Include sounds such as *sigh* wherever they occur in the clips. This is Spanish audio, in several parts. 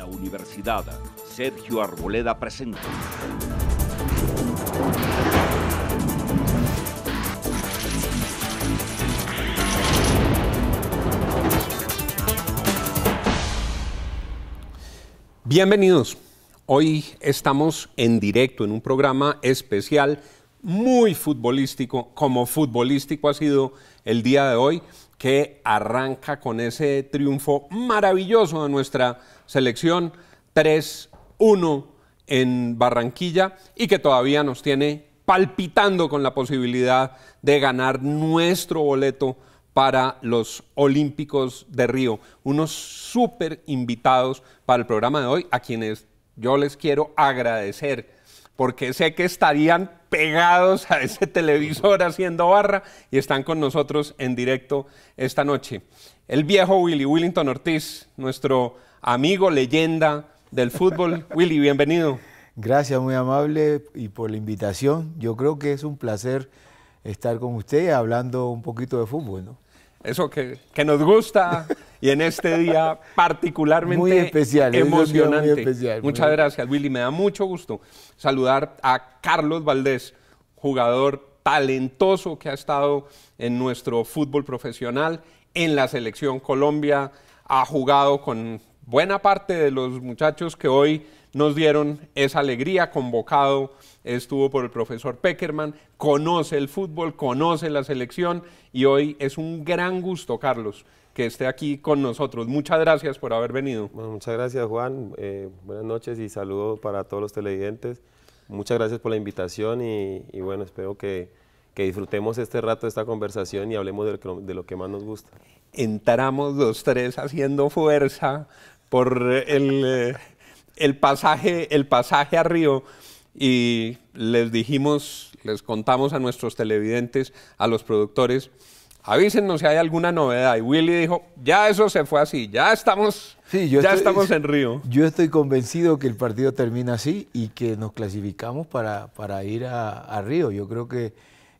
la Universidad Sergio Arboleda presenta. Bienvenidos. Hoy estamos en directo en un programa especial muy futbolístico, como futbolístico ha sido el día de hoy, que arranca con ese triunfo maravilloso de nuestra selección 3-1 en Barranquilla y que todavía nos tiene palpitando con la posibilidad de ganar nuestro boleto para los Olímpicos de Río. Unos súper invitados para el programa de hoy, a quienes yo les quiero agradecer, porque sé que estarían pegados a ese televisor haciendo barra y están con nosotros en directo esta noche. El viejo Willy Willington Ortiz, nuestro amigo, leyenda del fútbol. *laughs* Willy, bienvenido. Gracias, muy amable, y por la invitación. Yo creo que es un placer estar con usted hablando un poquito de fútbol, ¿no? Eso que, nos gusta y en este día particularmente muy especial, emocionante. Muy especial, Muchas gracias, Willy. Me da mucho gusto saludar a Carlos Valdés, jugador talentoso que ha estado en nuestro fútbol profesional, en la selección Colombia, ha jugado con buena parte de los muchachos que hoy nos dieron esa alegría, convocado estuvo por el profesor Peckerman, conoce el fútbol, conoce la selección y hoy es un gran gusto, Carlos, que esté aquí con nosotros. Muchas gracias por haber venido. muchas gracias, Juan. Eh, buenas noches y saludo para todos los televidentes. Muchas gracias por la invitación y, bueno, espero que, que disfrutemos este rato, esta conversación y hablemos de lo, que, de lo que, más nos gusta. Entramos los tres haciendo fuerza por eh, eh, el, pasaje, el pasaje a Río y les dijimos, les contamos a nuestros televidentes, a los productores, avísenos si hay alguna novedad. Y Willy dijo, ya eso se fue así, ya estamos, ya estamos *laughs* en Río. Yo estoy convencido que el partido termina así y que nos clasificamos para, ir a, Río. Yo creo que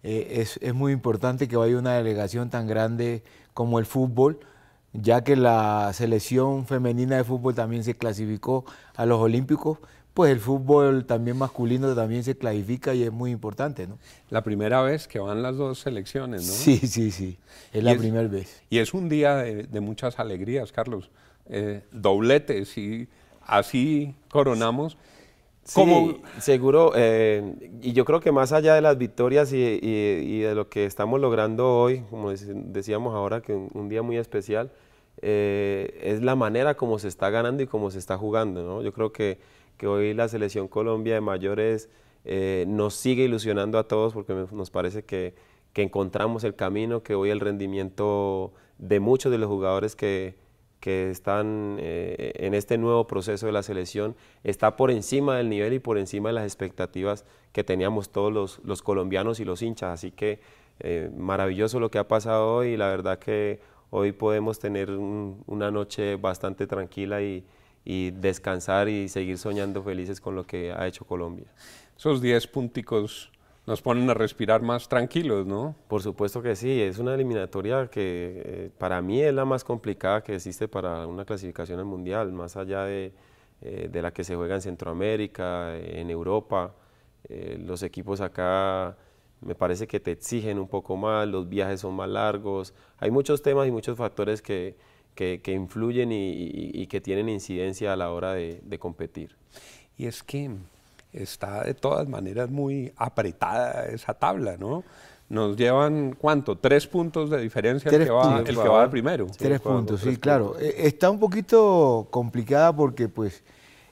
eh, es, es, muy importante que vaya una delegación tan grande como el fútbol ya que la selección femenina de fútbol también se clasificó a los Olímpicos, pues el fútbol también masculino también se clasifica y es muy importante, ¿no? La primera vez que van las dos selecciones, ¿no? Sí, sí, sí, es la primera vez. Y es un día de, muchas alegrías, Carlos. Eh, dobletes y así coronamos seguro. Eh, y yo creo que más allá de las victorias y, de lo que estamos logrando hoy, como decíamos ahora, que un, un día muy especial, eh, es la manera como se está ganando y como se está jugando. Yo creo que, que hoy la Selección Colombia de Mayores eh, nos sigue ilusionando a todos porque nos parece que encontramos el camino, que hoy el rendimiento de muchos de los jugadores que que están eh, en este nuevo proceso de la selección está por encima del nivel y por encima de las expectativas que teníamos todos los, los colombianos y los hinchas. Así que eh, maravilloso lo que ha pasado hoy y la verdad que hoy podemos tener una noche bastante tranquila y, y descansar y seguir soñando felices con lo que ha hecho Colombia. Esos 10 punticos nos ponen a respirar más tranquilos, ¿no? Por supuesto que sí, es una eliminatoria que eh, para mí es la más complicada que existe para una clasificación al Mundial, más allá de, eh, de la que se juega en Centroamérica, en Europa, eh, los equipos acá me parece que te exigen un poco más, los viajes son más largos, hay muchos temas y muchos factores que, que, influyen y, que tienen incidencia a la hora de, de competir. Y es que está de todas maneras muy apretada esa tabla, ¿no? Nos llevan, ¿cuánto? Tres puntos de diferencia el que, va, el primero. tres puntos, sí, claro. Está un poquito complicada porque, pues,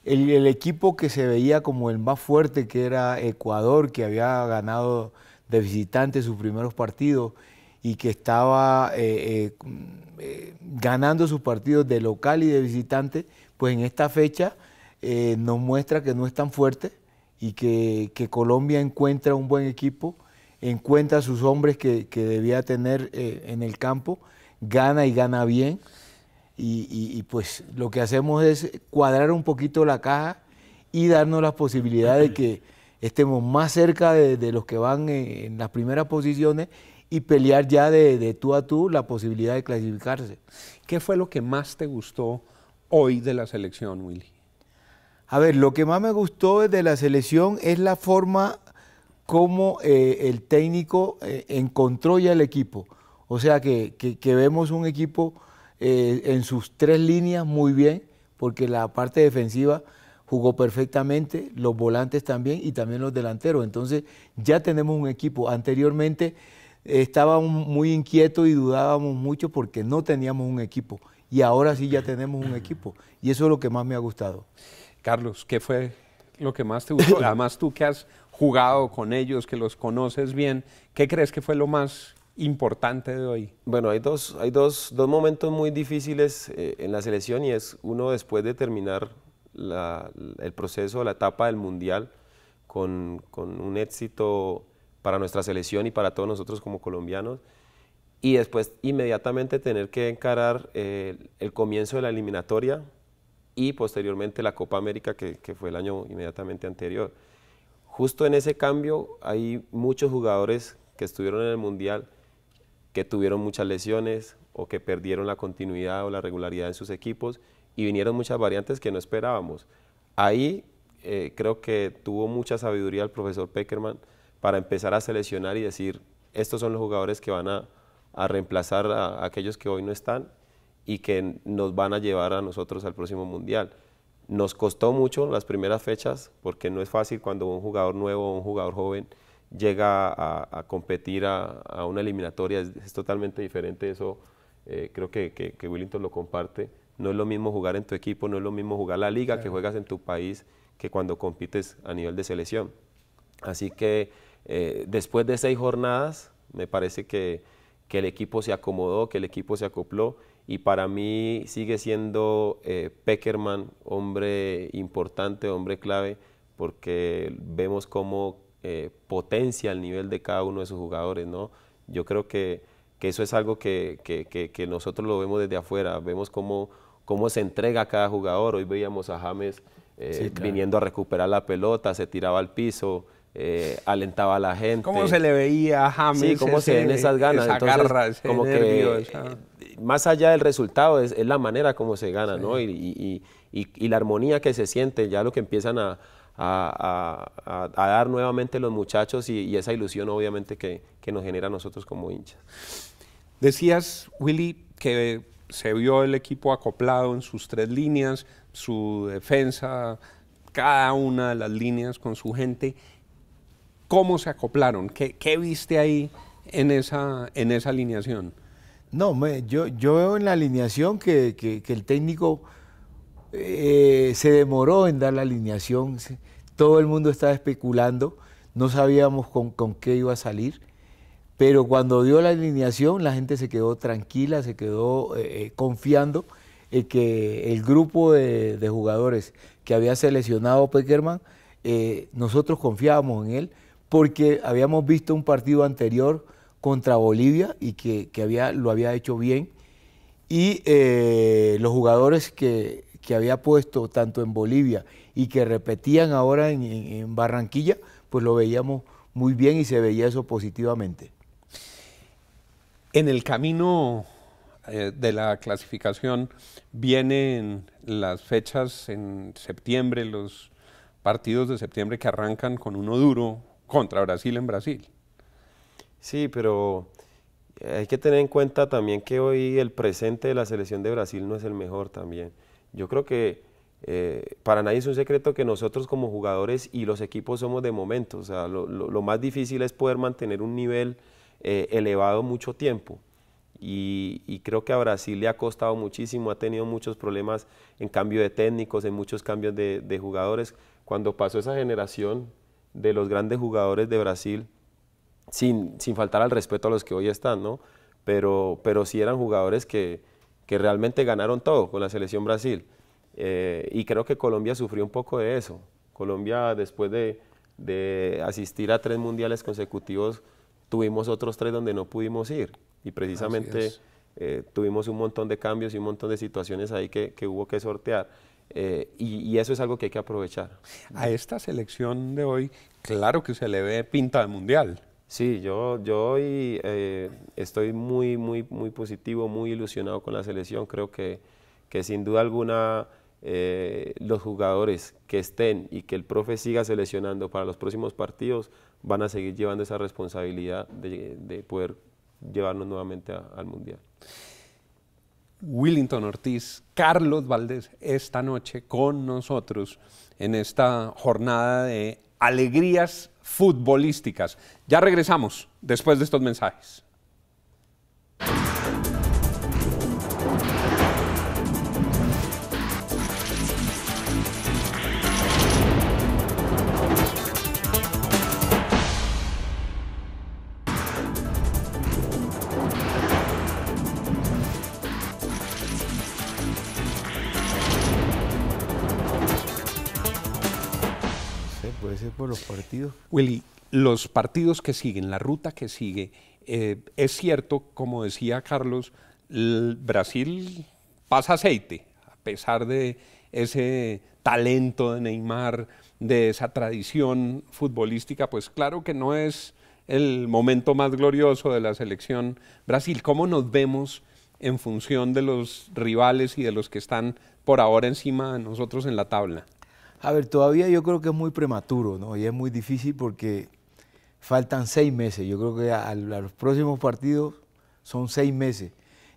el, equipo que se veía como el más fuerte, que era Ecuador, que había ganado de visitante sus primeros partidos y que estaba eh, eh, eh, ganando sus partidos de local y de visitante, pues en esta fecha nos muestra que no es tan fuerte y que, Colombia encuentra un buen equipo, encuentra sus hombres que, debía tener eh, en el campo, gana y gana bien. Y, pues lo que hacemos es cuadrar un poquito la caja y darnos la posibilidad de que estemos más cerca de, los que van en, las primeras posiciones y pelear ya de, de, tú a tú la posibilidad de clasificarse. ¿Qué fue lo que más te gustó hoy de la selección, Willy? A ver, lo que más me gustó de la selección es la forma como eh, el técnico eh, encontró ya el equipo. O sea que, vemos un equipo eh, en sus tres líneas muy bien, porque la parte defensiva jugó perfectamente, los volantes también y también los delanteros. Entonces ya tenemos un equipo. Anteriormente estábamos muy inquietos y dudábamos mucho porque no teníamos un equipo. Y ahora sí ya tenemos un equipo. Y eso es lo que más me ha gustado. Carlos, ¿qué fue lo que más te gustó? *laughs* Además, tú que has jugado con ellos, que los conoces bien, ¿qué crees que fue lo más importante de hoy? Bueno, hay dos, hay dos, momentos muy difíciles eh, en la selección y es uno después de terminar el proceso, la etapa del Mundial, con, un éxito para nuestra selección y para todos nosotros como colombianos y después inmediatamente tener que encarar eh, el comienzo de la eliminatoria y posteriormente la Copa América, que, fue el año inmediatamente anterior. Justo en ese cambio hay muchos jugadores que estuvieron en el Mundial que tuvieron muchas lesiones o que perdieron la continuidad o la regularidad en sus equipos y vinieron muchas variantes que no esperábamos. Ahí eh, creo que tuvo mucha sabiduría el profesor Peckerman para empezar a seleccionar y decir, estos son los jugadores que van a, reemplazar a aquellos que hoy no están y que nos van a llevar a nosotros al próximo mundial. Nos costó mucho las primeras fechas porque no es fácil cuando un jugador nuevo o un jugador joven llega a, competir a, una eliminatoria, es, totalmente diferente eso, eh, creo que, que, Willington lo comparte, no es lo mismo jugar en tu equipo, no es lo mismo jugar la liga que juegas en tu país que cuando compites a nivel de selección. Así que eh, después de seis jornadas, me parece que, que el equipo se acomodó, que el equipo se acopló y para mí sigue siendo eh, Peckerman hombre importante, hombre clave, porque vemos cómo eh, potencia el nivel de cada uno de sus jugadores, ¿no? Yo creo que, que eso es algo que, que, que, nosotros lo vemos desde afuera, vemos cómo, cómo se entrega cada jugador. Hoy veíamos a James eh, viniendo a recuperar la pelota, se tiraba al piso, alentaba a la gente. ¿Cómo se le veía a James? Sí, cómo se ven esas ganas. Esa Entonces, garra, como más allá del resultado es, la manera como se gana, ¿no? Y, la armonía que se siente, ya lo que empiezan a, dar nuevamente los muchachos y, esa ilusión obviamente que, nos genera nosotros como hinchas. Decías, Willy, que se vio el equipo acoplado en sus tres líneas, su defensa, cada una de las líneas con su gente. ¿Cómo se acoplaron? ¿Qué, viste ahí en esa alineación? No, yo, yo veo en la alineación que, el técnico eh, se demoró en dar la alineación. Todo el mundo estaba especulando, no sabíamos con, qué iba a salir, pero cuando dio la alineación la gente se quedó tranquila, se quedó eh, eh, confiando en que el grupo de, jugadores que había seleccionado Peckerman, nosotros confiábamos en él porque habíamos visto un partido anterior contra Bolivia y que, había, lo había hecho bien. Y eh, los jugadores que, había puesto tanto en Bolivia y que repetían ahora en, Barranquilla, pues lo veíamos muy bien y se veía eso positivamente. En el camino eh, de la clasificación vienen las fechas en septiembre, los partidos de septiembre que arrancan con uno duro contra Brasil en Brasil. Sí, pero hay que tener en cuenta también que hoy el presente de la selección de Brasil no es el mejor también. Yo creo que eh, para nadie es un secreto que nosotros como jugadores y los equipos somos de momento. O sea, lo, más difícil es poder mantener un nivel eh, elevado mucho tiempo. Y, creo que a Brasil le ha costado muchísimo, ha tenido muchos problemas en cambio de técnicos, en muchos cambios de jugadores. Cuando pasó esa generación de los grandes jugadores de Brasil, sin, sin faltar al respeto a los que hoy están, ¿no? Pero, pero sí eran jugadores que, que realmente ganaron todo con la selección Brasil. Eh, y creo que Colombia sufrió un poco de eso. Colombia, después de, de, asistir a tres mundiales consecutivos, tuvimos otros tres donde no pudimos ir. Y precisamente eh, tuvimos un montón de cambios y un montón de situaciones ahí que, que hubo que sortear. Eh, y, y, eso es algo que hay que aprovechar. A esta selección de hoy, claro que se le ve pinta de mundial. Sí, yo, yo hoy eh, estoy muy, muy, muy positivo, muy ilusionado con la selección. Creo que, que sin duda alguna eh, los jugadores que estén y que el profe siga seleccionando para los próximos partidos van a seguir llevando esa responsabilidad de, poder llevarnos nuevamente al Mundial. Willington Ortiz, Carlos Valdés, esta noche con nosotros en esta jornada de alegrías futbolísticas. Ya regresamos después de estos mensajes. los partidos? Willy, los partidos que siguen, la ruta que sigue, eh, es cierto, como decía Carlos, Brasil pasa aceite, a pesar de ese talento de Neymar, de esa tradición futbolística, pues claro que no es el momento más glorioso de la selección Brasil. ¿Cómo nos vemos en función de los rivales y de los que están por ahora encima de nosotros en la tabla? A ver, todavía yo creo que es muy prematuro, ¿no? Y es muy difícil porque faltan seis meses. Yo creo que a, los próximos partidos son seis meses.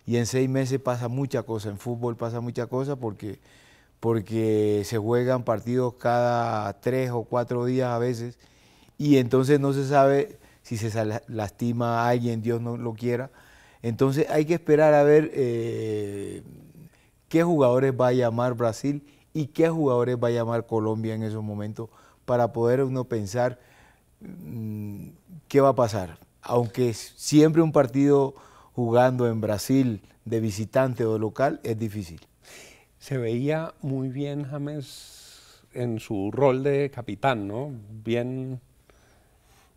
Y en seis meses pasa mucha cosa. En fútbol pasa mucha cosa porque, porque se juegan partidos cada tres o cuatro días a veces. Y entonces no se sabe si se lastima a alguien, Dios no lo quiera. Entonces hay que esperar a ver eh, qué jugadores va a llamar Brasil y qué jugadores va a llamar Colombia en esos momentos para poder uno pensar mm, qué va a pasar. Aunque siempre un partido jugando en Brasil de visitante o local es difícil. Se veía muy bien James en su rol de capitán, ¿no? Bien.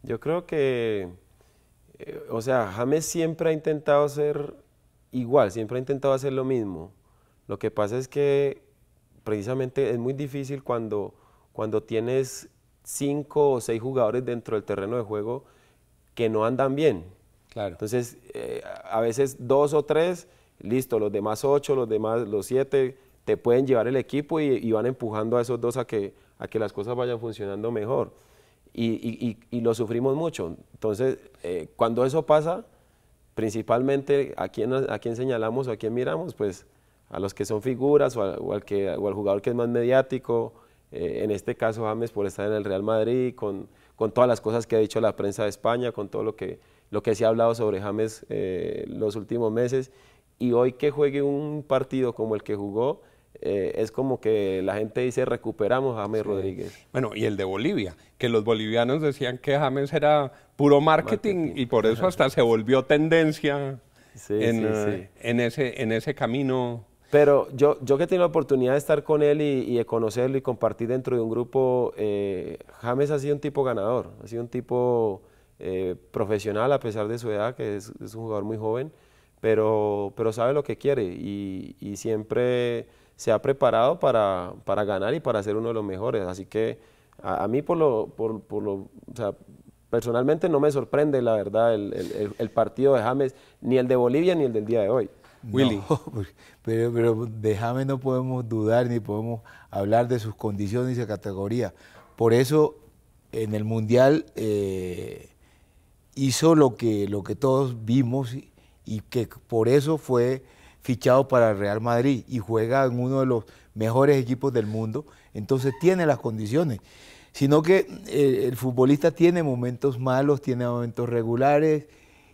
Yo creo que, eh, o sea, James siempre ha intentado ser igual, siempre ha intentado hacer lo mismo. Lo que pasa es que precisamente es muy difícil cuando, cuando tienes cinco o seis jugadores dentro del terreno de juego que no andan bien. Claro. Entonces, eh, a veces dos o tres, listo, los demás ocho, los demás, los siete, te pueden llevar el equipo y, van empujando a esos dos a que, a que las cosas vayan funcionando mejor. Y, y, lo sufrimos mucho. Entonces, eh, cuando eso pasa, principalmente a quién, a quién señalamos o a quién miramos, pues a los que son figuras o, al, que, o al jugador que es más mediático, eh, en este caso James por estar en el Real Madrid, con, con, todas las cosas que ha dicho la prensa de España, con todo lo que, lo que se ha hablado sobre James eh, los últimos meses, y hoy que juegue un partido como el que jugó, eh, es como que la gente dice recuperamos a James Rodríguez. Bueno, y el de Bolivia, que los bolivianos decían que James era puro marketing, y por eso hasta se volvió tendencia ese, en ese camino pero yo, yo que he tenido la oportunidad de estar con él y, de conocerlo y compartir dentro de un grupo, eh, James ha sido un tipo ganador, ha sido un tipo eh, profesional a pesar de su edad, que es, un jugador muy joven, pero, pero sabe lo que quiere y, siempre se ha preparado para, para, ganar y para ser uno de los mejores. Así que a, mí por lo, por, lo personalmente no me sorprende la verdad el partido de James, ni el de Bolivia ni el del día de hoy. Willy. *laughs* pero, pero déjame no podemos dudar ni podemos hablar de sus condiciones y su categoría. Por eso en el Mundial eh, hizo lo que, lo que todos vimos y, que por eso fue fichado para el Real Madrid y juega en uno de los mejores equipos del mundo. Entonces tiene las condiciones. Sino que eh, el futbolista tiene momentos malos, tiene momentos regulares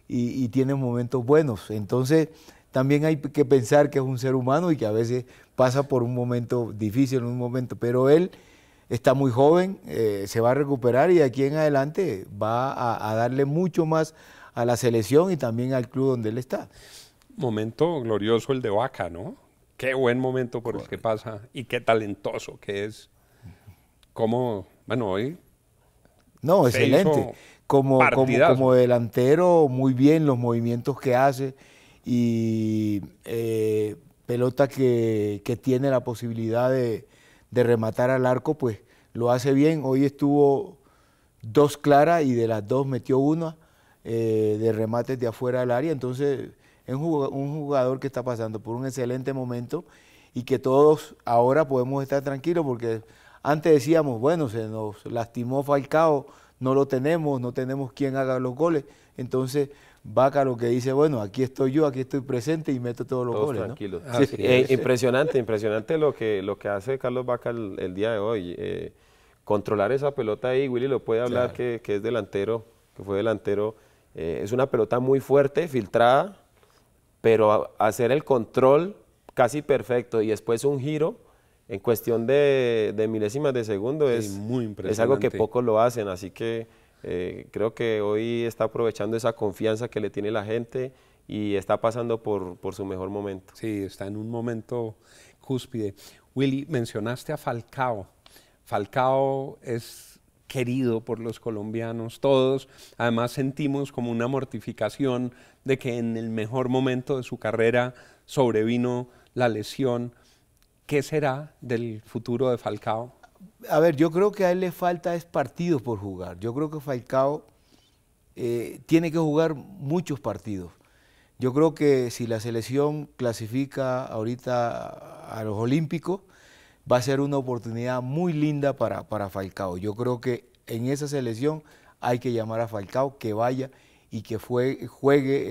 y, y tiene momentos buenos. Entonces también hay que pensar que es un ser humano y que a veces pasa por un momento difícil, un momento, pero él está muy joven, eh, se va a recuperar y de aquí en adelante va a, darle mucho más a la selección y también al club donde él está. Momento glorioso el de Vaca, ¿no? Qué buen momento por el que pasa y qué talentoso que es. Como, bueno, hoy. No, excelente. como, como delantero, muy bien los movimientos que hace y eh, pelota que, tiene la posibilidad de, rematar al arco, pues lo hace bien. Hoy estuvo dos claras y de las dos metió una eh, de remates de afuera del área. Entonces es un jugador que está pasando por un excelente momento y que todos ahora podemos estar tranquilos porque antes decíamos, bueno, se nos lastimó Falcao, no lo tenemos, no tenemos quien haga los goles. Entonces lo que dice, bueno, aquí estoy yo, aquí estoy presente y meto todos los todos goles. Tranquilos. Ah, eh, impresionante, impresionante lo que, lo que hace Carlos Baca el, día de hoy. Eh, controlar esa pelota ahí, Willy lo puede hablar que, es delantero, que fue delantero. Eh, es una pelota muy fuerte, filtrada, pero hacer el control casi perfecto y después un giro en cuestión de, milésimas de segundo es, muy es algo que pocos lo hacen, así que eh, creo que hoy está aprovechando esa confianza que le tiene la gente y está pasando por, por su mejor momento. Sí, está en un momento cúspide. Willy, mencionaste a Falcao. Falcao es querido por los colombianos, todos. Además sentimos como una mortificación de que en el mejor momento de su carrera sobrevino la lesión. ¿Qué será del futuro de Falcao? a ver, yo creo que a él le falta es partidos por jugar. Yo creo que Falcao eh, tiene que jugar muchos partidos. Yo creo que si la selección clasifica ahorita a los Olímpicos, va a ser una oportunidad muy linda para, Falcao. Yo creo que en esa selección hay que llamar a Falcao que vaya y que juegue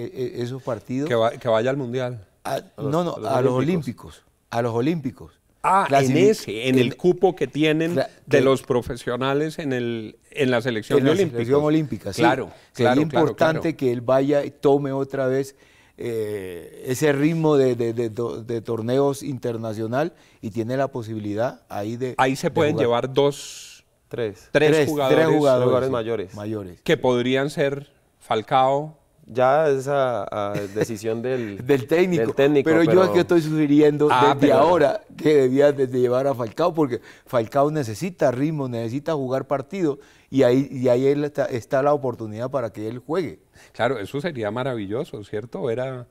eh, eh, esos partidos. Que, vaya al Mundial. Ah, no, no, a los, olímpicos. A los Olímpicos. Ah, en, en, el cupo que tienen de, los profesionales en, el, en la selección olímpica. Selección Claro, Sería importante que él vaya y tome otra vez eh, ese ritmo de, torneos internacional y tiene la posibilidad ahí de. Ahí se pueden llevar dos. Tres. jugadores, mayores. mayores. Que podrían ser Falcao, ya esa ah, decisión *laughs* del, técnico. Pero, yo es que estoy sugiriendo ah, desde ahora que debía de llevar a Falcao, porque Falcao necesita ritmo, necesita jugar partido, y ahí, y ahí está, la oportunidad para que él juegue. Claro, eso sería maravilloso, ¿cierto? Era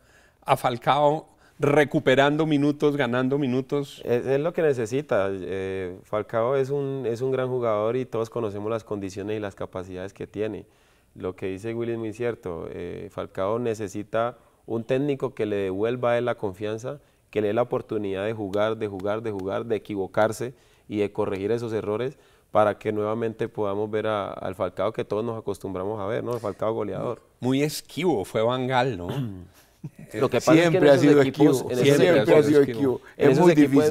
a Falcao recuperando minutos, ganando minutos. Es, lo que necesita. Eh, Falcao es un, es un gran jugador y todos conocemos las condiciones y las capacidades que tiene. Lo que dice Willy es muy cierto. Eh, Falcao necesita un técnico que le devuelva a él la confianza, que le dé la oportunidad de jugar, de jugar, de jugar, de equivocarse y de corregir esos errores para que nuevamente podamos ver al Falcao que todos nos acostumbramos a ver, ¿no? El Falcao goleador. Muy esquivo fue Van Gaal, ¿no? *clears throat* Lo que eh, siempre ha sido equipos, esquivo. siempre ha sido esquivo. es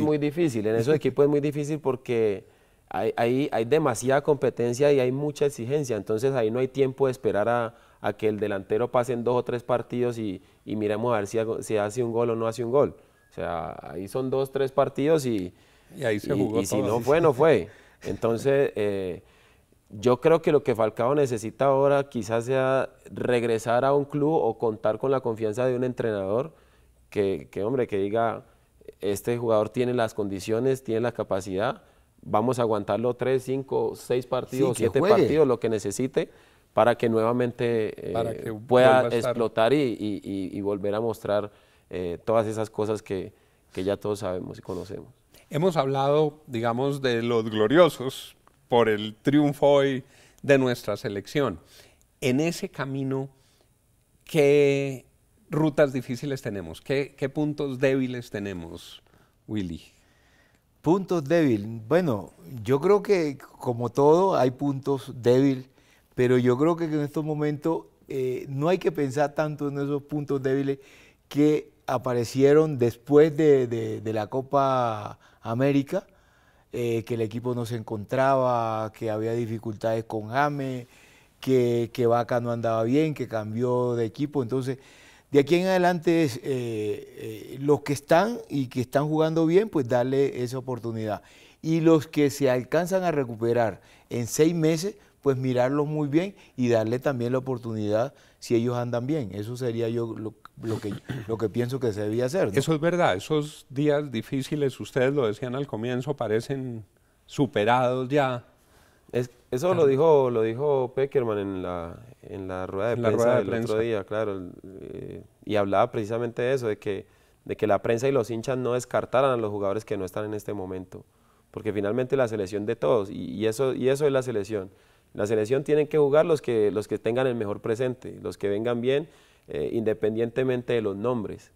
muy difícil. En esos equipos es muy difícil porque hay, hay, demasiada competencia y hay mucha exigencia, entonces ahí no hay tiempo de esperar a, que el delantero pase en dos o tres partidos y, miremos a ver si, hace un gol o no hace un gol. O sea, ahí son dos, tres partidos y, y, ahí se jugó y si no fue, no fue. Entonces, *laughs* eh, yo creo que lo que Falcao necesita ahora quizás sea regresar a un club o contar con la confianza de un entrenador que, que hombre, que diga, este jugador tiene las condiciones, tiene la capacidad vamos a aguantarlo tres, cinco, seis partidos, siete partidos, lo que necesite para que nuevamente eh, pueda explotar y, volver a mostrar eh, todas esas cosas que, ya todos sabemos y conocemos. Hemos hablado, digamos, de los gloriosos por el triunfo hoy de nuestra selección. En ese camino, ¿qué rutas difíciles tenemos? ¿Qué, qué puntos débiles tenemos, Willy? Puntos débiles. Bueno, yo creo que como todo hay puntos débiles, pero yo creo que en estos momentos eh, no hay que pensar tanto en esos puntos débiles que aparecieron después de, la Copa América, eh, que el equipo no se encontraba, que había dificultades con James, que, que Vaca no andaba bien, que cambió de equipo. Entonces, de aquí en adelante es eh, eh, los que están y que están jugando bien, pues darle esa oportunidad. Y los que se alcanzan a recuperar en seis meses, pues mirarlos muy bien y darle también la oportunidad si ellos andan bien. Eso sería yo lo, que, lo que pienso que se debía hacer. Eso es verdad, esos días difíciles, ustedes lo decían al comienzo, parecen superados ya eso lo dijo lo dijo Peckerman en la, en la rueda de prensa del otro día, claro. Eh, y hablaba precisamente de eso, de que, de que la prensa y los hinchas no descartaran a los jugadores que no están en este momento. Porque finalmente la selección de todos, y, eso, y eso es la selección. La selección tienen que jugar los que, los que tengan el mejor presente, los que vengan bien, eh, independientemente de los nombres.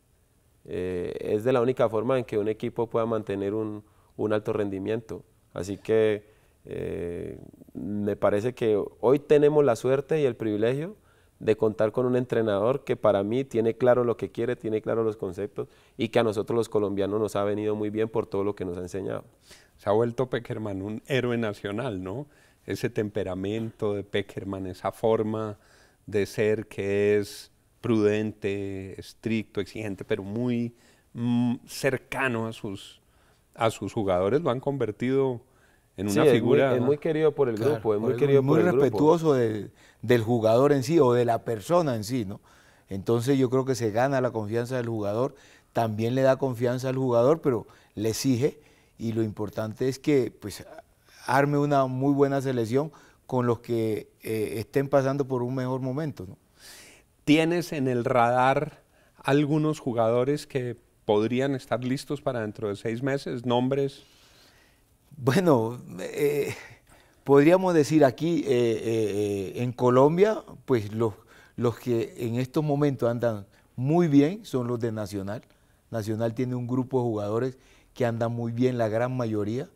Eh, es de la única forma en que un equipo pueda mantener un, un alto rendimiento. Así que eh, me parece que hoy tenemos la suerte y el privilegio de contar con un entrenador que para mí tiene claro lo que quiere, tiene claro los conceptos y que a nosotros los colombianos nos ha venido muy bien por todo lo que nos ha enseñado. Se ha vuelto Peckerman un héroe nacional, ¿no? Ese temperamento de Peckerman, esa forma de ser que es prudente, estricto, exigente, pero muy mm, cercano a sus, a sus jugadores, lo han convertido una figura. Es muy, querido por el grupo, es muy querido respetuoso del jugador en sí o de la persona en sí, ¿no? Entonces yo creo que se gana la confianza del jugador, también le da confianza al jugador, pero le exige y lo importante es que pues arme una muy buena selección con los que eh, estén pasando por un mejor momento. ¿no? ¿Tienes en el radar algunos jugadores que podrían estar listos para dentro de seis meses? ¿Nombres? Bueno, eh, podríamos decir aquí eh, eh, en Colombia, pues los, los que en estos momentos andan muy bien son los de Nacional. Nacional tiene un grupo de jugadores que andan muy bien, la gran mayoría.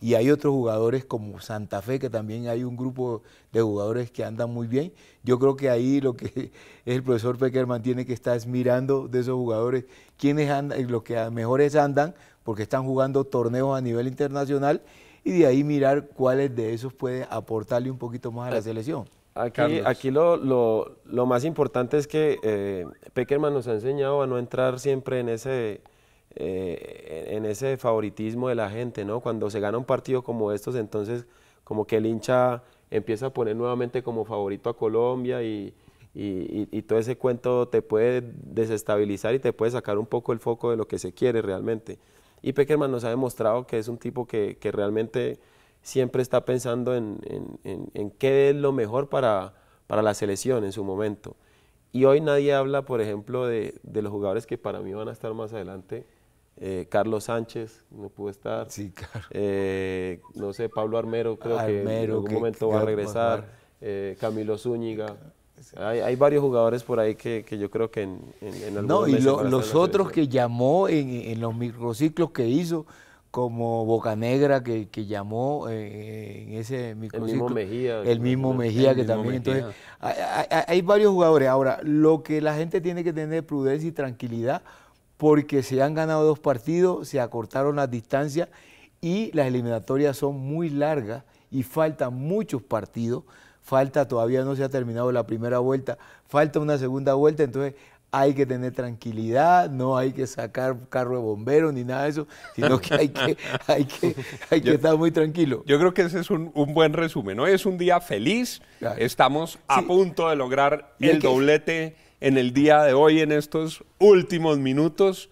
Y hay otros jugadores como Santa Fe, que también hay un grupo de jugadores que andan muy bien. Yo creo que ahí lo que *laughs* el profesor Peckerman tiene que estar es mirando de esos jugadores, quiénes andan, los que mejores andan, porque están jugando torneos a nivel internacional y de ahí mirar cuáles de esos puede aportarle un poquito más a la ah, selección. Aquí, lo, más importante es que eh, Peckerman nos ha enseñado a no entrar siempre en ese, eh, en ese favoritismo de la gente, ¿no? Cuando se gana un partido como estos, entonces como que el hincha empieza a poner nuevamente como favorito a Colombia y, todo ese cuento te puede desestabilizar y te puede sacar un poco el foco de lo que se quiere realmente. Y Peckerman nos ha demostrado que es un tipo que, realmente siempre está pensando en, qué es lo mejor para, para la selección en su momento. Y hoy nadie habla, por ejemplo, de, los jugadores que para mí van a estar más adelante. Eh, Carlos Sánchez no pudo estar. Sí, claro. Eh, no sé, Pablo Armero creo que en algún momento va a regresar. Eh, Camilo Zúñiga. Hay, varios jugadores por ahí que, yo creo que en, No, y los otros que llamó en, los microciclos que hizo, como Bocanegra, que, que llamó eh, en ese microciclo. El mismo Mejía. El mismo Mejía, que también. Entonces, hay, hay, varios jugadores. Ahora, lo que la gente tiene que tener prudencia y tranquilidad, porque se han ganado dos partidos, se acortaron las distancias y las eliminatorias son muy largas y faltan muchos partidos falta, todavía no se ha terminado la primera vuelta, falta una segunda vuelta, entonces hay que tener tranquilidad, no hay que sacar carro de bomberos ni nada de eso, sino que hay que, *laughs* hay estar muy tranquilo. Yo creo que ese es un, buen resumen, ¿no? Es un día feliz, estamos a punto de lograr el doblete en el día de hoy, en estos últimos minutos,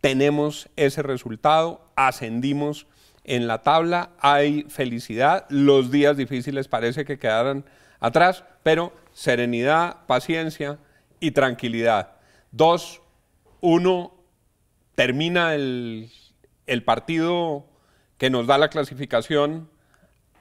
tenemos ese resultado, ascendimos en la tabla hay felicidad, los días difíciles parece que quedaron atrás, pero serenidad, paciencia y tranquilidad. Dos, uno termina el, partido que nos da la clasificación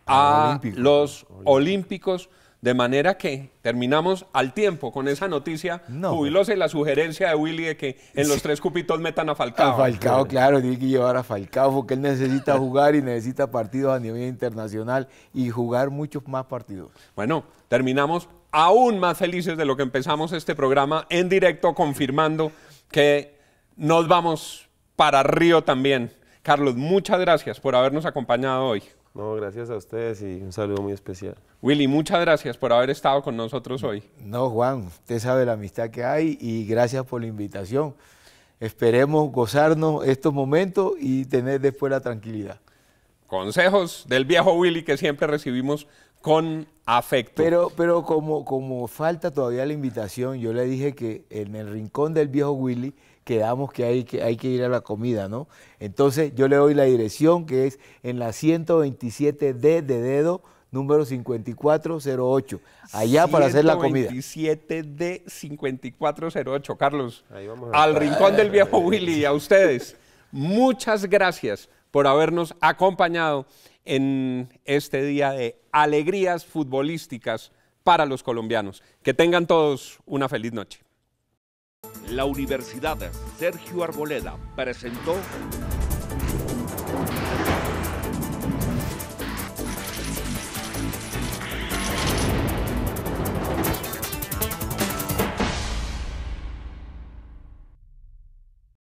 a los Olímpicos de manera que terminamos al tiempo con esa noticia jubilosa y la sugerencia de Willy de que en los tres cupitos metan a Falcao. A Falcao, claro, tiene que llevar a Falcao porque él necesita jugar y necesita partidos a nivel internacional y jugar muchos más partidos. Bueno, terminamos aún más felices de lo que empezamos este programa en directo confirmando que nos vamos para Río también. Carlos, muchas gracias por habernos acompañado hoy. No, gracias a ustedes y un saludo muy especial. Willy, muchas gracias por haber estado con nosotros hoy. No, Juan, usted sabe la amistad que hay y gracias por la invitación. Esperemos gozarnos estos momentos y tener después la tranquilidad. Consejos del viejo Willy que siempre recibimos con afecto. Pero, pero como, como falta todavía la invitación, yo le dije que en el rincón del viejo Willy quedamos que hay, que hay que ir a la comida, ¿no? Entonces yo le doy la dirección que es en la 127D de dedo número 5408, allá para hacer la comida. 127D 5408, Carlos. al rincón del viejo Willy y a ustedes. Muchas gracias por habernos acompañado en este día de alegrías futbolísticas para los colombianos. Que tengan todos una feliz noche. La Universidad Sergio Arboleda presentó